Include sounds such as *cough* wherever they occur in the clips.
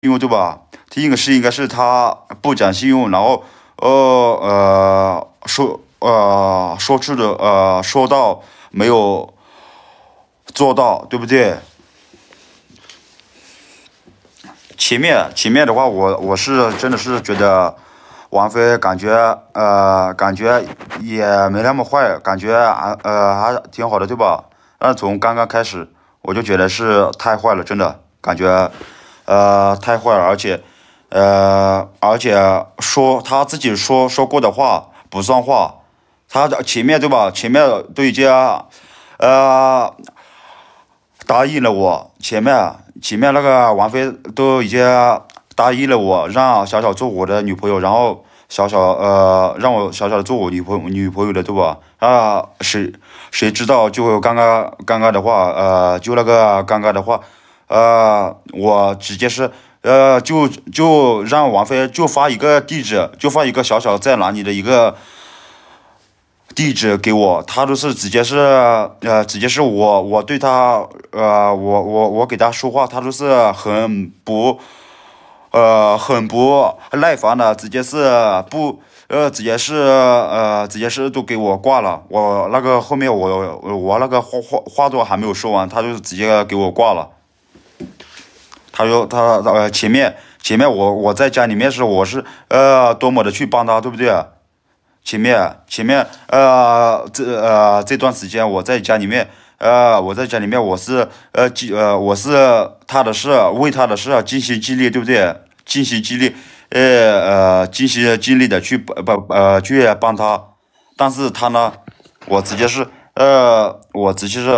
因为对吧？第一个是应该是他不讲信用，然后呃呃说呃说出的呃说到没有做到，对不对？前面前面的话，我我是真的是觉得王菲感觉呃感觉也没那么坏，感觉还呃还挺好的，对吧？但是从刚刚开始，我就觉得是太坏了，真的感觉。呃，太坏了，而且，呃，而且说他自己说说过的话不算话，他前面对吧，前面都已经呃答应了我，前面前面那个王菲都已经答应了我，让小小做我的女朋友，然后小小呃让我小小做我女朋女朋友的，对吧？啊，谁谁知道就刚刚尴尬的话，呃，就那个尴尬的话。呃，我直接是，呃，就就让王菲就发一个地址，就发一个小小在哪里的一个地址给我。他都是直接是，呃，直接是我，我对他，呃，我我我给他说话，他都是很不，呃，很不耐烦的，直接是不，呃，直接是，呃，直接是都给我挂了。我那个后面我我那个话话话都还没有说完，他就直接给我挂了。他说他呃，前面前面我我在家里面是我是呃，多么的去帮他，对不对？前面前面呃，这呃这段时间我在家里面呃，我在家里面我是呃尽呃我是他的事为他的事尽心尽力，对不对？尽心尽力，呃呃尽心尽力的去帮不呃去帮他，但是他呢，我直接是呃，我直接是，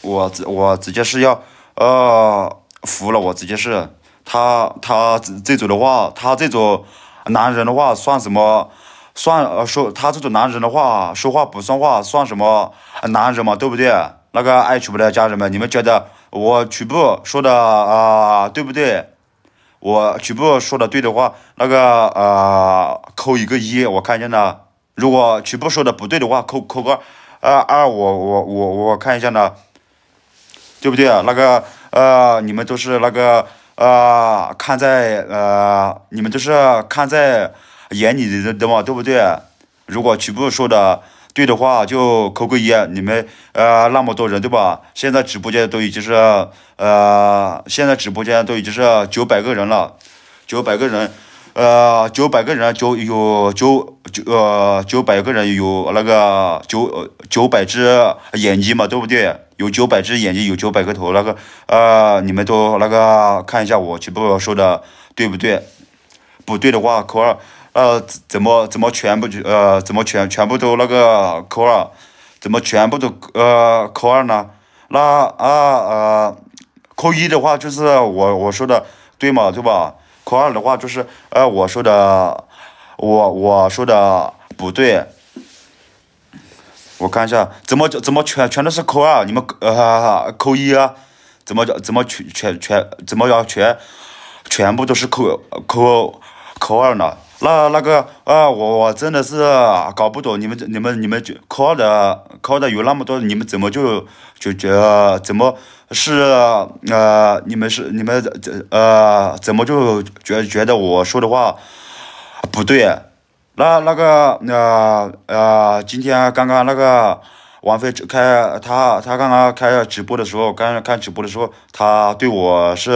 我我直接是要呃。服了我直接是，他他这这种的话，他这种男人的话算什么？算呃说他这种男人的话，说话不算话算什么男人嘛，对不对？那个爱曲布的家人们，你们觉得我曲部说的呃对不对？我曲部说的对的话，那个呃扣一个一，我看一下呢。如果曲部说的不对的话，扣扣个二二，我我我我看一下呢，对不对？那个。呃，你们都是那个呃，看在呃，你们都是看在眼里的的嘛，对不对？如果局部说的对的话，就扣个一。你们呃，那么多人对吧？现在直播间都已经是呃，现在直播间都已经是九百个人了，九百个人。呃，九百个人，九有九九呃，九百个人有那个九九百只眼睛嘛，对不对？有九百只眼睛，有九百个头，那个呃，你们都那个看一下，我全部说的对不对？不对的话扣二，呃，怎么怎么全部呃怎么全全部都那个扣二？怎么全部都呃扣二呢？那啊呃，扣一的话就是我我说的对嘛，对吧？扣二的话就是，呃，我说的，我我说的不对，我看一下，怎么怎么全全都是扣二？你们呃扣一？怎么怎么全全全怎么要全全部都是扣扣扣二呢？那那个啊，我我真的是搞不懂你们，你们你们就扣的扣的有那么多，你们怎么就就觉怎么是呃，你们是你们呃怎么就觉觉得我说的话不对？那那个呃呃，今天刚刚那个王菲开他他刚刚开直播的时候，刚刚开直播的时候，他对我是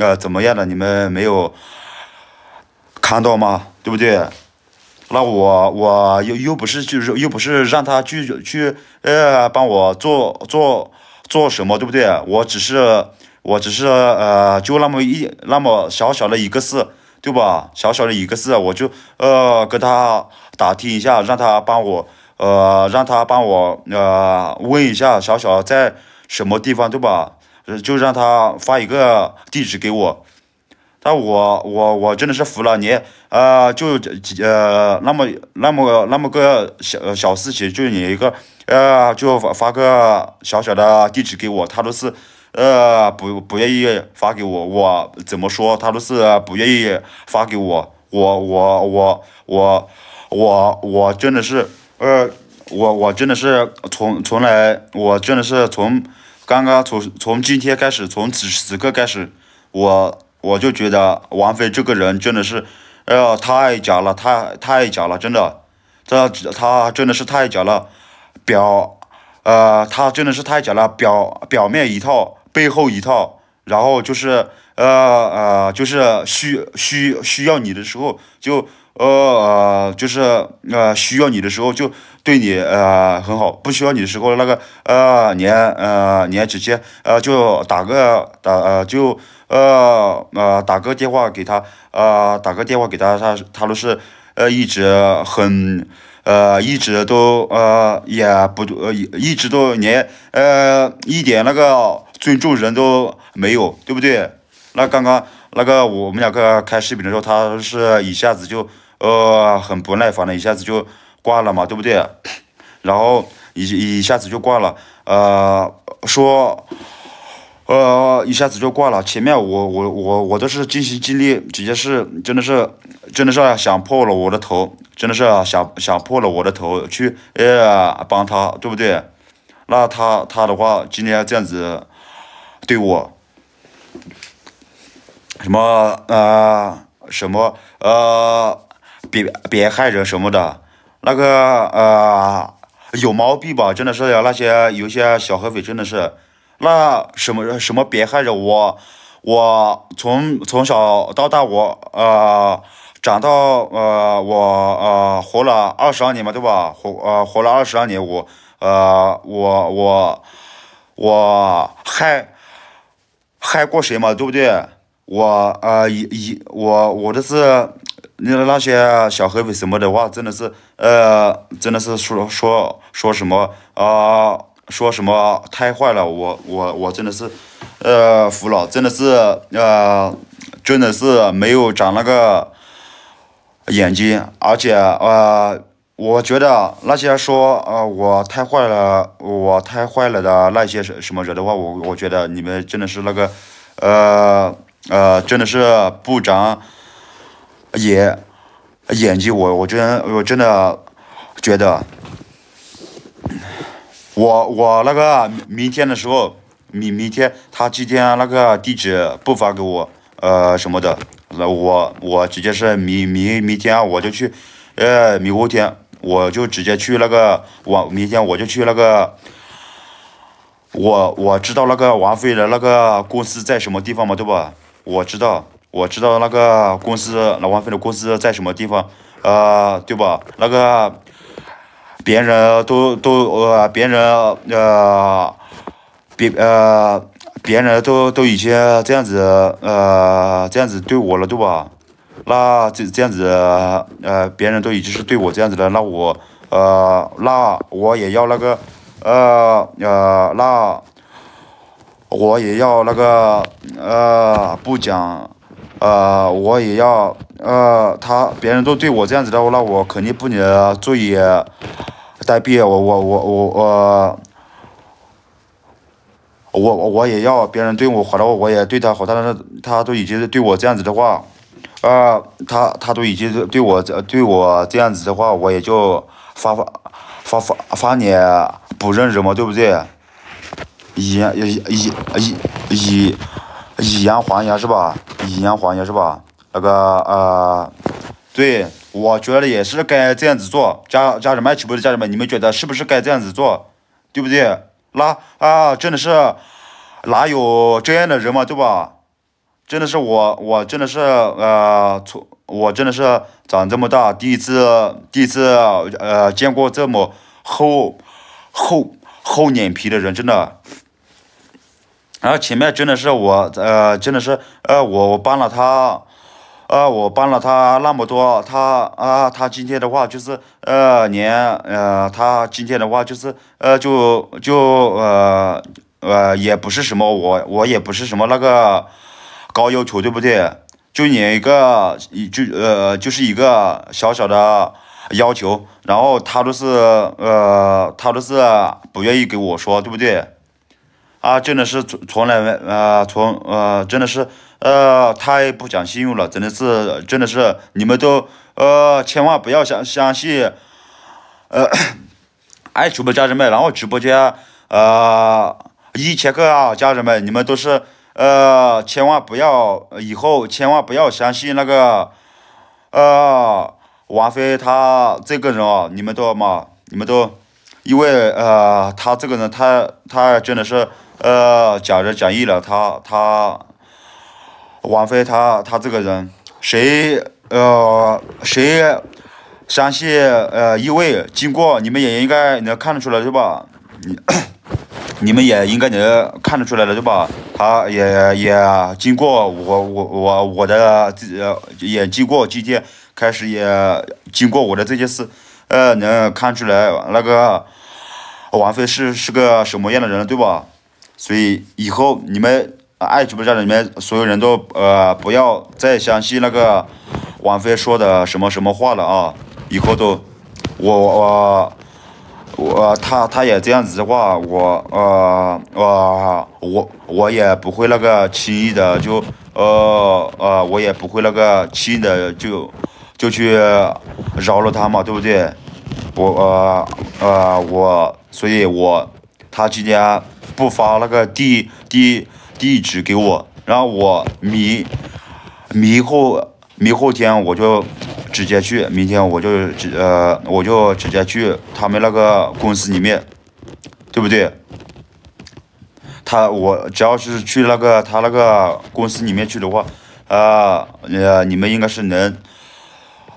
呃怎么样的？你们没有？看到吗？对不对？那我我又又不是就是又不是让他去去呃帮我做做做什么对不对？我只是我只是呃就那么一那么小小的一个事对吧？小小的一个事我就呃跟他打听一下，让他帮我呃让他帮我呃问一下小小在什么地方对吧？就让他发一个地址给我。但我我我真的是服了你，呃，就呃那么那么那么个小小事情，就你一个，呃，就发发个小小的地址给我，他都是，呃，不不愿意发给我，我怎么说，他都是不愿意发给我，我我我我我我真的是，呃，我我真的是从从来，我真的是从，刚刚从从今天开始，从此此刻开始，我。我就觉得王菲这个人真的是，哎呀，太假了，太太假了，真的，这她真的是太假了，表，呃，她真的是太假了，表表面一套，背后一套，然后就是，呃呃，就是需需需要你的时候就，呃呃，就是呃需要你的时候就对你呃很好，不需要你的时候那个呃你呃你直接呃就打个打呃就。呃呃，打个电话给他，呃，打个电话给他，他他都是，呃，一直很，呃，一直都，呃，也不，呃，一直都连，呃，一点那个尊重人都没有，对不对？那刚刚那个我们两个开视频的时候，他是一下子就，呃，很不耐烦的，一下子就挂了嘛，对不对？然后一一下子就挂了，呃，说。呃，一下子就挂了。前面我我我我都是尽心尽力，直接是真的是真的是想破了我的头，真的是想想破了我的头去呃帮他，对不对？那他他的话今天这样子对我，什么呃什么呃别别害人什么的，那个呃有毛病吧？真的是那些有些小黑匪真的是。那什么什么别害着我，我从从小到大我呃，长到呃我呃活了二十二年嘛对吧？活呃活了二十二年我呃我我，我害，害过谁嘛对不对？我呃一一我我的是，那那些小黑粉什么的话真的是呃真的是说说说什么啊。说什么太坏了，我我我真的是，呃，服了，真的是呃，真的是没有长那个眼睛，而且呃，我觉得那些说呃我太坏了，我太坏了的那些什什么人的话，我我觉得你们真的是那个，呃呃，真的是不长眼，眼睛我我真我真的觉得。我我那个明天的时候，你明天他今天那个地址不发给我，呃什么的，那我我直接是明明明天我就去，呃，明后天我就直接去那个，我明天我就去那个，我我知道那个王菲的那个公司在什么地方嘛，对吧？我知道，我知道那个公司，那王菲的公司在什么地方，呃，对吧？那个。别人都都呃，别人呃，别呃，别人都都已经这样子呃，这样子对我了，对吧？那这这样子呃，别人都已经是对我这样子了，那我呃，那我也要那个，呃呃，那我也要那个呃，不讲。呃，我也要，呃，他别人都对我这样子的，话，那我肯定不能坐以待毙。我我我我我，我我也要别人对我好的话，我也对他好。但是他都已经对我这样子的话，呃，他他都已经对我对我这样子的话，我也就发发发发发你不认识嘛，对不对？以以以以以。以牙还牙是吧？以牙还牙是吧？那个呃，对我觉得也是该这样子做。家家人们，直播的家人们，你们觉得是不是该这样子做？对不对？那啊，真的是哪有这样的人嘛，对吧？真的是我，我真的是呃，我真的是长这么大第一次第一次呃见过这么厚厚厚脸皮的人，真的。然后前面真的是我，呃，真的是，呃，我我帮了他，呃，我帮了他那么多，他啊，他今天的话就是，呃，连，呃，他今天的话就是，呃，就就呃，呃，也不是什么我，我也不是什么那个高要求，对不对？就连一个，就呃，就是一个小小的要求，然后他都是，呃，他都是不愿意给我说，对不对？啊，真的是从从来没，啊从，呃，真的是，呃，太不讲信用了，真的是，真的是，你们都，呃，千万不要相相信，呃，爱主播家人们，然后直播间，呃，一千个啊，家人们，你们都是，呃，千万不要，以后千万不要相信那个，呃，王菲他这个人哦，你们都嘛，你们都，因为，呃，他这个人，他，他真的是。呃，讲着讲义了，他他，王菲他他这个人，谁呃谁，相信呃一位，经过，你们也应该能看得出来是吧？你你们也应该能看得出来了是吧？他也也经过我我我我的己也经过今天开始也经过我的这件事，呃，能看出来那个王菲是是个什么样的人，对吧？所以以后你们爱直播站里面所有人都呃不要再相信那个王菲说的什么什么话了啊！以后都我我我他他也这样子的话我呃我我我也不会那个轻易的就呃呃我也不会那个轻易的就就去饶了他嘛，对不对？我呃呃我所以，我他今天。不发那个地地地址给我，然后我明，明后明后天我就直接去，明天我就直呃我就直接去他们那个公司里面，对不对？他我只要是去那个他那个公司里面去的话，啊呃你们应该是能。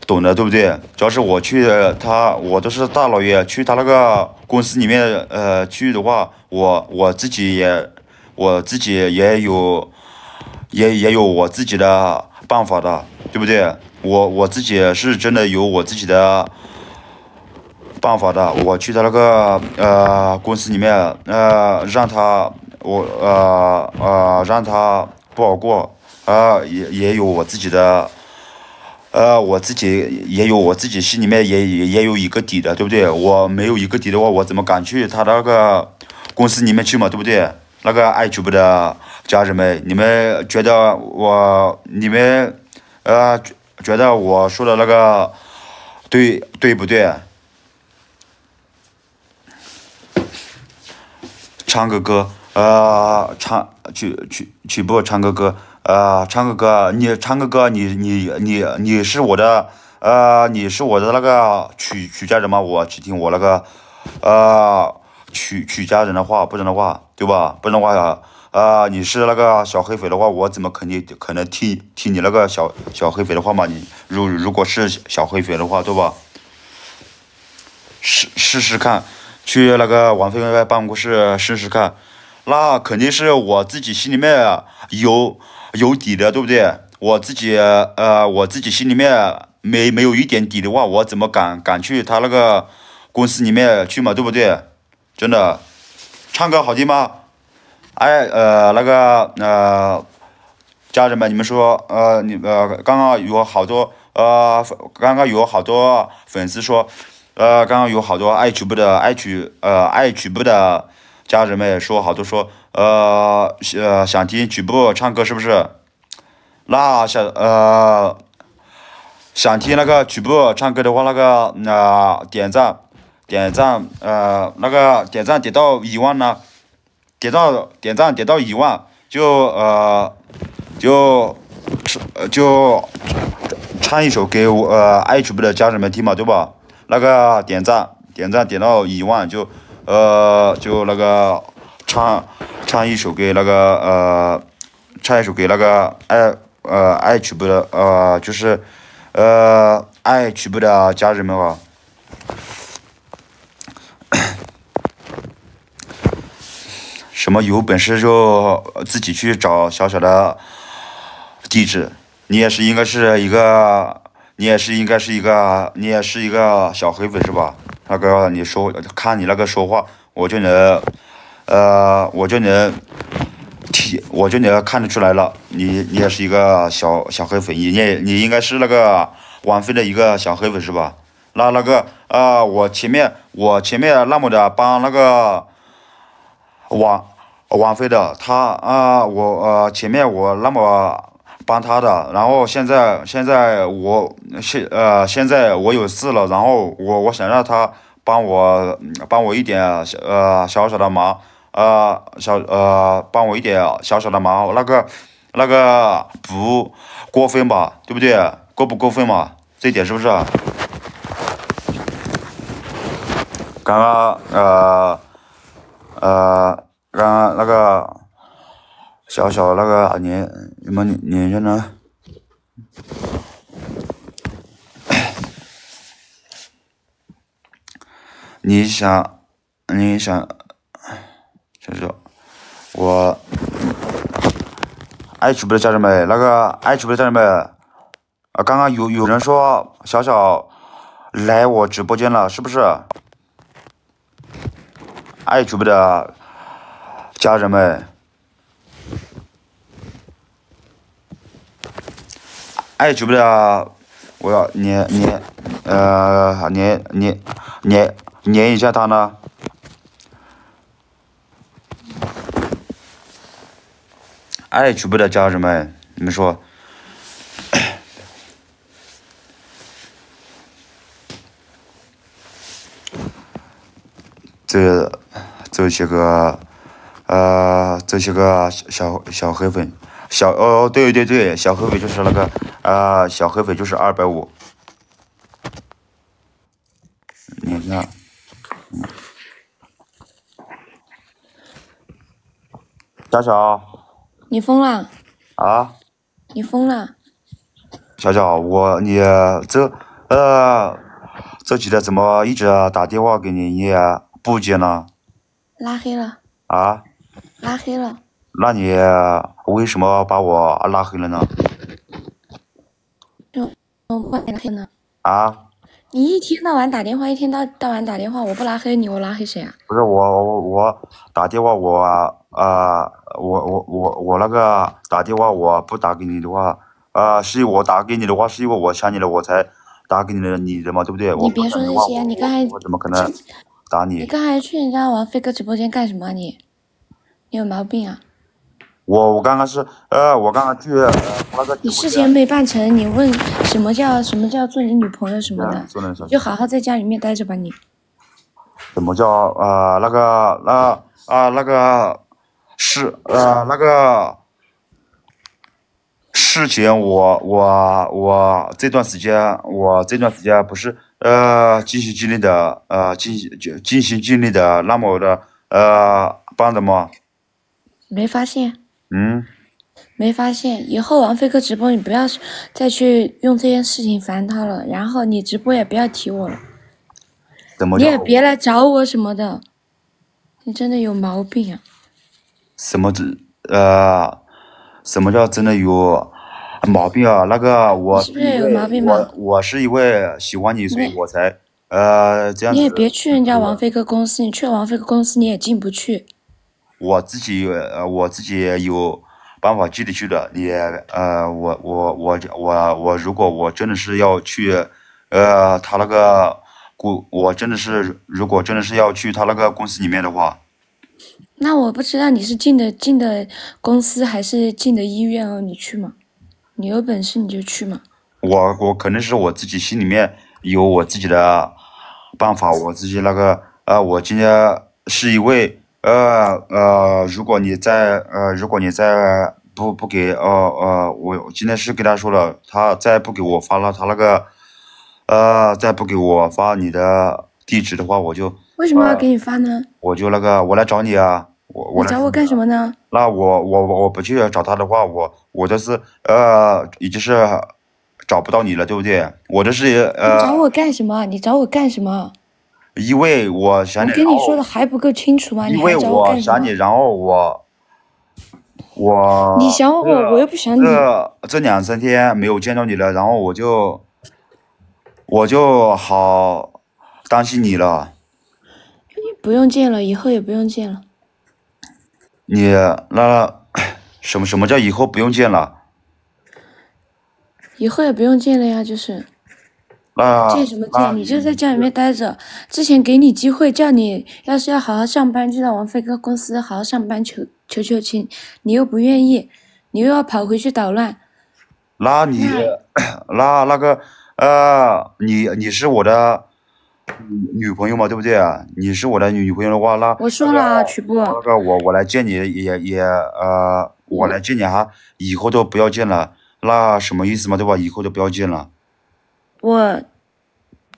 懂的对不对？主要是我去他，我都是大老爷去他那个公司里面，呃，去的话，我我自己也，我自己也有，也也有我自己的办法的，对不对？我我自己是真的有我自己的办法的。我去他那个呃公司里面，呃，让他我呃呃让他不好过，呃，也也有我自己的。呃，我自己也有，我自己心里面也也有一个底的，对不对？我没有一个底的话，我怎么敢去他那个公司里面去嘛，对不对？那个爱主播的家人们，你们觉得我你们呃觉得我说的那个对对不对？唱个歌。呃，唱曲曲曲不唱个歌，呃，唱个歌，你唱个歌，你你你你是我的，呃，你是我的那个曲曲家人吗？我只听我那个，呃，曲曲家人的话，不然的话，对吧？不然的话，啊，你是那个小黑粉的话，我怎么肯定可能听听你那个小小黑粉的话嘛？你如如果是小黑粉的话，对吧？试试试看，去那个王菲菲办公室试试看。那肯定是我自己心里面有有底的，对不对？我自己呃，我自己心里面没没有一点底的话，我怎么敢敢去他那个公司里面去嘛，对不对？真的，唱歌好听吗？哎呃那个呃，家人们，你们说呃你呃刚刚有好多呃刚刚有好多粉丝说，呃刚刚有好多爱曲布的爱曲呃爱曲布的。家人们说好多说，呃，呃，想听曲布唱歌是不是？那想呃，想听那个曲布唱歌的话，那个呃，点赞，点赞，呃，那个点赞点到一万呢？点到点赞点到一万就呃，就，就唱一首给我呃爱曲布的家人们听嘛，对吧？那个点赞点赞点到一万就。呃，就那个唱唱一首给那个呃，唱一首给那个爱呃爱曲不的呃，就是呃爱曲不了家人们啊，*coughs* 什么有本事就自己去找小小的地址，你也是应该是一个，你也是应该是一个，你也是一个小黑粉是吧？那个，你说看你那个说话，我就能，呃，我就能体，我就能看得出来了。你你也是一个小小黑粉，你你你应该是那个王菲的一个小黑粉是吧？那那个啊，我前面我前面那么的帮那个王王菲的，他啊，我呃前面我那么。帮他的，然后现在现在我现呃现在我有事了，然后我我想让他帮我帮我一点呃小小的忙，呃小呃帮我一点小小的忙，那个那个不过分吧，对不对？过不过分嘛？这点是不是？刚刚呃呃刚那个。小小那个年，什么年月呢？你想，你想，小小，我爱直播的家人们，那个爱直播的家人们，啊，刚刚有有人说小小来我直播间了，是不是？爱直播的家人们。爱去不了！我要捏捏，呃，捏捏捏捏一下他呢。爱去不了，家人们，你们说？这这些个，呃，这些个小小小黑粉，小哦，对对对，小黑粉就是那个。啊，小黑粉就是二百五。你看，小小，你疯啦？啊，你疯啦？小小，我你这呃这几天怎么一直打电话给你，你也不接呢？拉黑了。啊？拉黑了。那你为什么把我拉黑了呢？我不拉黑呢？啊！你一天到晚打电话，一天到到晚打电话，我不拉黑你，我拉黑谁啊？不是我，我我打电话，我啊，我我我我那个打电话，我不打给你的话，啊，是我打给你的话，是因为我想你了，我才打给你的，你的嘛，对不对？你别说这些，你刚才我怎么可能打你？你刚才去人家王飞哥直播间干什么？你你有毛病啊？我我刚刚是，呃，我刚刚去那个。你事情没办成，你问什么叫什么叫做你女朋友什么的，就好好在家里面待着吧，你。什么叫啊？那个那啊那个事呃那个事情，我我我这段时间我这段时间不是呃尽心尽力的呃尽尽尽心尽力的那么的呃帮的吗？没发现。嗯，没发现。以后王菲哥直播，你不要再去用这件事情烦他了。然后你直播也不要提我了，你也别来找我什么的。你真的有毛病啊！什么真呃，什么叫真的有毛病啊？那个我是是不有毛病我我是一位喜欢你，所以我才呃这样你也别去人家王菲哥公司，你去王菲哥公司你也进不去。我自己呃，我自己有办法寄得去的。你呃，我我我我我，如果我真的是要去，呃，他那个公，我真的是如果真的是要去他那个公司里面的话，那我不知道你是进的进的公司还是进的医院哦。你去嘛，你有本事你就去嘛。我我肯定是我自己心里面有我自己的办法，我自己那个啊，我今天是一位。呃呃，如果你再呃，如果你再不不给，呃呃，我今天是跟他说了，他再不给我发了，他那个呃，再不给我发你的地址的话，我就为什么要给你发呢？我就那个，我来找你啊，我我找我干什么呢？那我我我不去找他的话，我我这是呃，也就是找不到你了，对不对？我这是呃，找我干什么？你找我干什么？因为我想你。我跟你说的还不够清楚吗？因为我想你，然后我，我。你想我，我又不想你。这这两三天没有见到你了，然后我就，我就好担心你了。不用见了，以后也不用见了。你那什么什么叫以后不用见了？以后也不用见了呀，就是。那见什么见，你就在家里面待着。之前给你机会，叫你要是要好好上班，就到王飞哥公司好好上班，求求求情。你又不愿意，你又要跑回去捣乱。那你 *clears throat* 那那个呃，你你是我的女朋友嘛，对不对？你是我的女朋友的话，那我说了，啊，曲波，那个我我来见你也也呃，我来见你哈，以后都不要见了。那什么意思嘛，对吧？以后都不要见了。我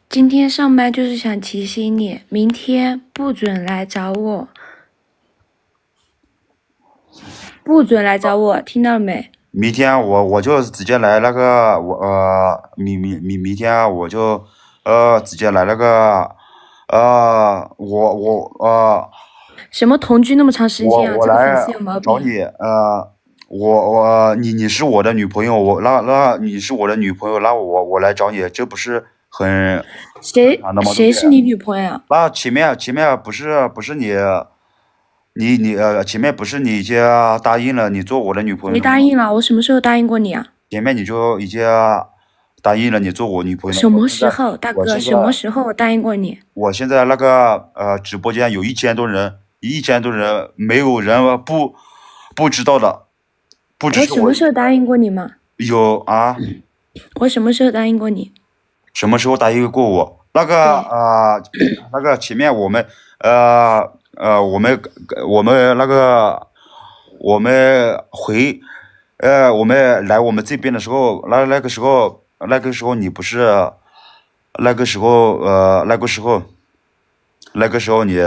今天上班就是想提醒你，明天不准来找我，不准来找我，听到了没？明天我我就直接来那个我呃，明明明明天我就呃直接来那个呃，我我呃。什么同居那么长时间啊？这个粉丝有毛病。找你呃。我我你你是我的女朋友，我那那你是我的女朋友，那我我来找你，这不是很？谁谁是你女朋友啊？那前面前面不是不是你，你你呃前面不是你已经答应了你做我的女朋友你答应了，我什么时候答应过你啊？前面你就已经答应了你做我女朋友。什么时候大哥？什么时候我答应过你？我现在那个呃直播间有一千多人，一千多人没有人不不知道的。我什么时候答应过你吗？有啊。*clears throat* 我什么时候答应过你？什么时候答应过我？那个啊，*clears throat* 那个前面我们呃呃，我们我们那个我们回呃，我们来我们这边的时候，那那个时候那个时候你不是那个时候呃那个时候，那个时候你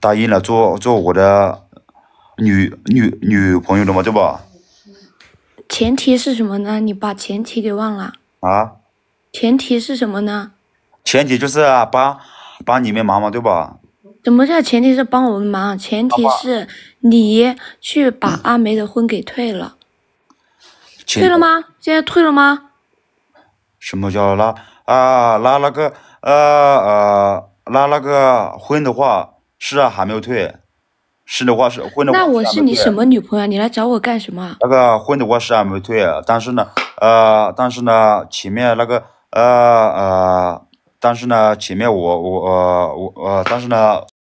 答应了做做我的。女女女朋友的嘛，对不？前提是什么呢？你把前提给忘了啊？前提是什么呢？前提就是帮帮你们忙嘛，对吧？什么叫前提？是帮我们忙？前提是你去把阿梅的婚给退了，退了吗？现在退了吗？什么叫那啊那那个呃呃那那个婚的话是啊还没有退。是的话是混的，那我是你什么女朋友？你来找我干什么？那个混的话是还没退啊，但是呢，呃，但是呢，前面那个，呃呃，但是呢，前面我我我我，但是呢。